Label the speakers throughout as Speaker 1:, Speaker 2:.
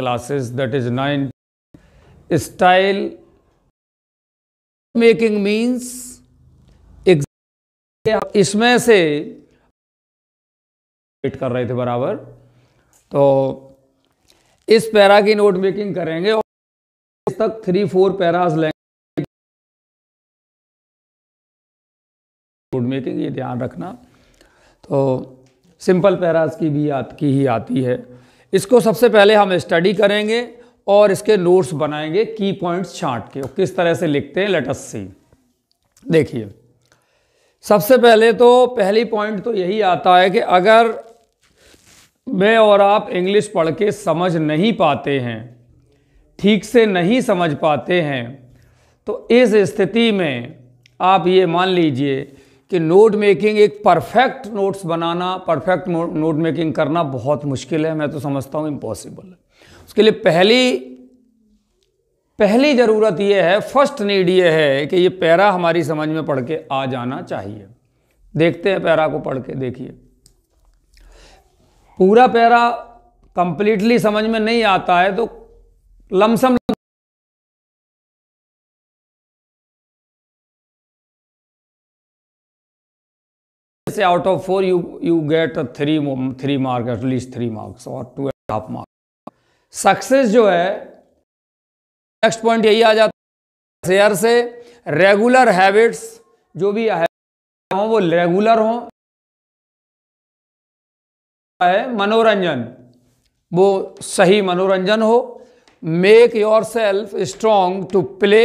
Speaker 1: classes that is 9 style making means इसमें से wait कर रहे थे बराबर तो इस पैरा की नोट मेकिंग करेंगे और तक थ्री फोर पैराज लेंगे नोट मेकिंग ये ध्यान रखना तो सिंपल पैराज की भी आत, की ही आती है इसको सबसे पहले हम स्टडी करेंगे और इसके नोट्स बनाएंगे की पॉइंट्स छांट के किस तरह से लिखते हैं लेटस सी देखिए सबसे पहले तो पहली पॉइंट तो यही आता है कि अगर मैं और आप इंग्लिश पढ़ के समझ नहीं पाते हैं ठीक से नहीं समझ पाते हैं तो इस स्थिति में आप ये मान लीजिए कि नोट मेकिंग एक परफेक्ट नोट्स बनाना परफेक्ट नोट मेकिंग करना बहुत मुश्किल है मैं तो समझता हूँ इम्पॉसिबल है उसके लिए पहली पहली ज़रूरत यह है फर्स्ट नीड ये है कि ये पैरा हमारी समझ में पढ़ के आ जाना चाहिए देखते हैं पैरा को पढ़ के देखिए पूरा पैरा कंप्लीटली समझ में नहीं आता है तो लमसम से out of four you you get three three mark at least three marks और two and half marks success जो है नेक्स्ट पॉइंट यही आ जाता है शेयर से रेगुलर हैबिट्स जो भी है वो रेगुलर हो है मनोरंजन वो सही मनोरंजन हो make yourself strong to play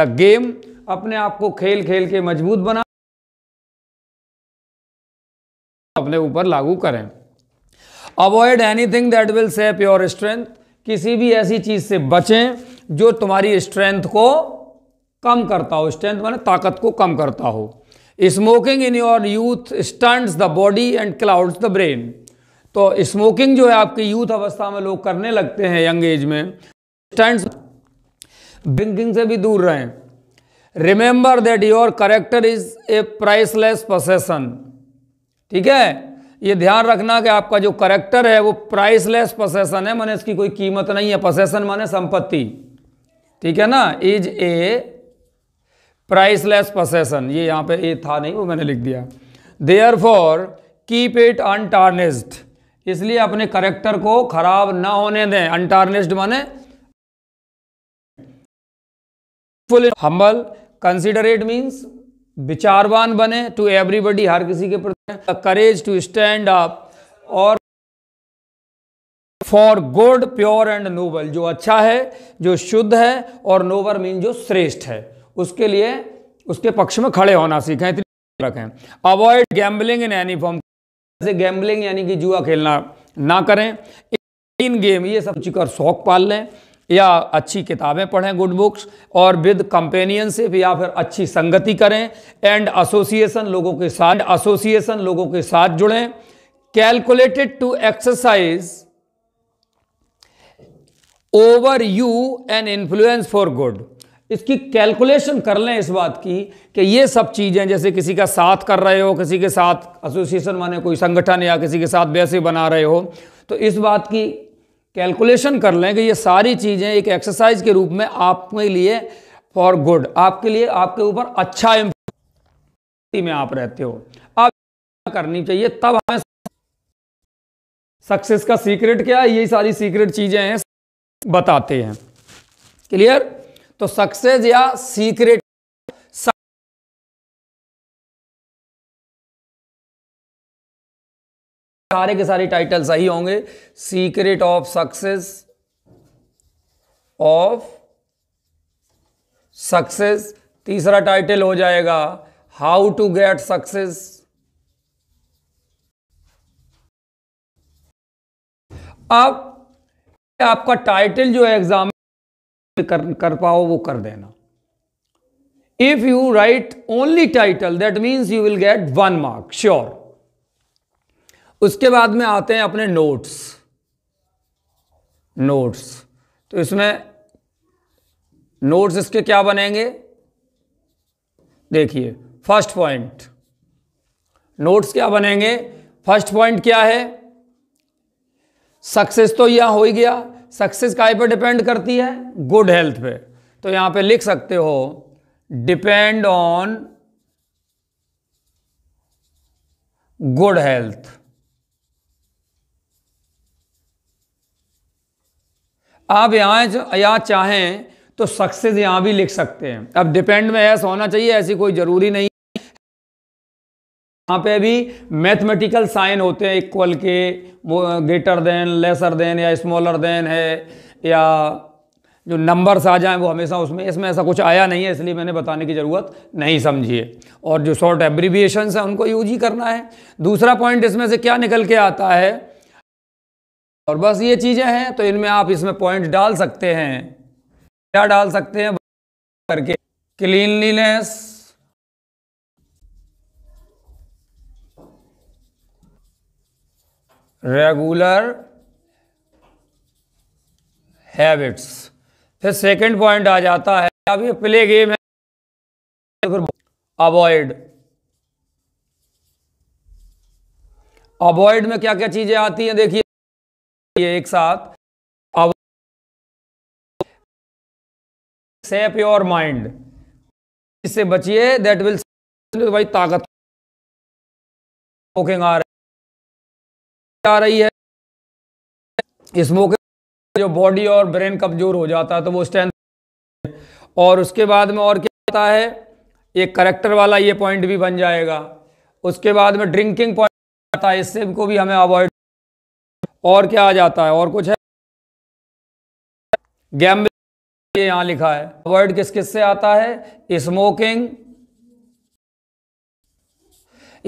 Speaker 1: the game अपने आप को खेल खेल के मजबूत बना अपने ऊपर लागू करें avoid anything that will sap your strength किसी भी ऐसी चीज़ से बचें जो तुम्हारी स्ट्रेंथ को कम करता हो स्ट्रेंथ मैंने ताकत को कम करता हो smoking in your youth stunts the body and clouds the brain तो स्मोकिंग जो है आपकी यूथ अवस्था में लोग करने लगते हैं यंग एज में स्टंट्स ड्रिंकिंग से भी दूर रहें remember that your character is a priceless possession ठीक है ये ध्यान रखना कि आपका जो करेक्टर है वो प्राइसलेस पसेसन है मैंने इसकी कोई कीमत नहीं है पसेसन माने संपत्ति ठीक है ना इज ए प्राइसलेस पोसेसन ये यहां पे ए था नहीं वो मैंने लिख दिया therefore keep it untarnished इसलिए अपने करेक्टर को खराब ना होने दें अनटार्निस्ड माने फुल हम्बल कंसिडरेट मीन्स विचारवान बने टू एवरीबडी हर किसी के प्रति करेज टू स्टैंड अप और for good pure and noble जो अच्छा है जो शुद्ध है और नोबल मीन जो श्रेष्ठ है उसके लिए उसके पक्ष में खड़े होना सीखें इतनी रखें avoid gambling in any form जैसे गैम्बलिंग यानी कि जुआ खेलना ना करें इन गेम ये सब कर शौक पाल लें या अच्छी किताबें पढ़ें गुड बुक्स और विद कंपेनियनशिप या फिर अच्छी संगति करें एंड एसोसिएशन लोगों के साथ एसोसिएशन लोगों के साथ जुड़ें calculated to exercise over you and influence for good इसकी कैलकुलेशन कर लें इस बात की कि ये सब चीज़ें जैसे किसी का साथ कर रहे हो किसी के साथ एसोसिएशन माने कोई संगठन या किसी के साथ वैसे बना रहे हो तो इस बात की कैलकुलेशन कर लें कि ये सारी चीज़ें एक एक्सरसाइज के रूप में आपके लिए फॉर गुड आपके लिए आपके ऊपर अच्छा में आप रहते हो अब करनी चाहिए तब हमें सक्सेस का सीक्रेट क्या है ये सारी सीक्रेट चीज़ें हैं बताते हैं क्लियर तो सक्सेस या सीक्रेट सारे के सारे टाइटल सही होंगे secret of success of success तीसरा टाइटल हो जाएगा हाउ टू गेट सक्सेस अब आपका टाइटल जो है एग्जाम कर, कर पाओ वो कर देना if you write only title that means you will get one mark sure उसके बाद में आते हैं अपने नोट्स नोट्स तो इसमें नोट्स इसके क्या बनेंगे देखिए फर्स्ट पॉइंट नोट्स क्या बनेंगे फर्स्ट पॉइंट क्या है सक्सेस तो यह हो ही गया सक्सेस काय पर डिपेंड करती है गुड हेल्थ पे तो यहां पे लिख सकते हो डिपेंड ऑन गुड हेल्थ आप यहाँ या चाहें तो सक्सेस यहाँ भी लिख सकते हैं अब डिपेंड में ऐसा होना चाहिए ऐसी कोई ज़रूरी नहीं यहाँ पे भी मैथमेटिकल साइन होते हैं इक्वल के वो ग्रेटर देन लेसर देन या स्मॉलर देन है या जो नंबर्स आ जाएं वो हमेशा उसमें इसमें ऐसा कुछ आया नहीं है इसलिए मैंने बताने की ज़रूरत नहीं समझी है और जो शॉर्ट एब्रीविएशन है उनको यूज ही करना है दूसरा पॉइंट इसमें से क्या निकल के आता है और बस ये चीज़ें हैं तो इनमें आप इसमें पॉइंट डाल सकते हैं क्या डाल सकते हैं करके क्लीनलीनेस रेगुलर हैबिट्स फिर सेकंड पॉइंट आ जाता है अब ये प्ले गेम है तो फिर अवॉइड अवॉइड में क्या क्या चीज़ें आती हैं देखिए ये एक साथ सेप योर माइंड इससे बचिए दैट विल भाई ताकत स्मोकिंग आ रही आ रही है स्मोकिंग जो बॉडी और ब्रेन कमजोर हो जाता है तो वो स्ट्रेंथ और उसके बाद में और क्या होता है एक करेक्टर वाला ये पॉइंट भी बन जाएगा उसके बाद में ड्रिंकिंग पॉइंट आता है इससे को भी हमें अवॉइड और क्या आ जाता है और कुछ है गैम्बलिंग यहां लिखा है वर्ड किस किस से आता है स्मोकिंग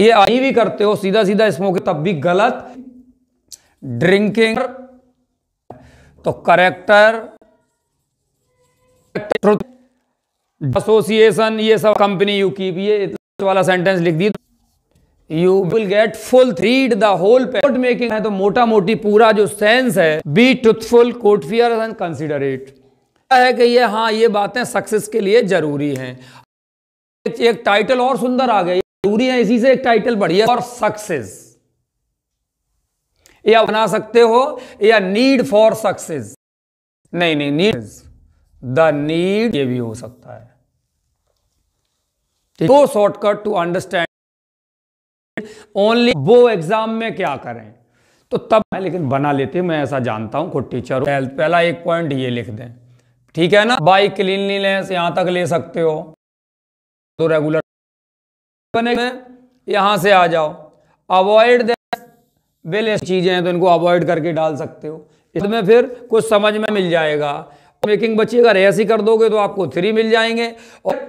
Speaker 1: ये आई भी करते हो सीधा सीधा स्मोकिंग तब भी गलत ड्रिंकिंग तो करेक्टर एसोसिएशन ये सब कंपनी यू की ये वाला सेंटेंस लिख दी तो you will get full read the whole पेट मेकिंग है तो मोटा मोटी पूरा जो सेंस है बी ट्रुथफुल कोटफियर एंड कंसिडरेट है कि ये हाँ ये बातें सक्सेस के लिए जरूरी हैं एक टाइटल और सुंदर आ गई जरूरी है इसी से एक टाइटल बढ़िया और सक्सेस या बना सकते हो या नीड फॉर सक्सेस नहीं नहीं नीड द नीड ये भी हो सकता है दो शॉर्टकट टू अंडरस्टैंड ओनली वो एग्जाम में क्या करें तो तब मैं लेकिन बना लेते मैं ऐसा जानता हूं खुद टीचर हेल्थ पहला एक पॉइंट ये लिख दें ठीक है ना बाई क्लीनलीनेस यहां तक ले सकते हो तो रेगुलर बने यहां से आ जाओ अवॉइड वेल चीज़ें हैं तो इनको अवॉइड करके डाल सकते हो इसमें फिर कुछ समझ में मिल जाएगा मेकिंग बचिएगा ऐसी कर दोगे तो आपको थ्री मिल जाएंगे और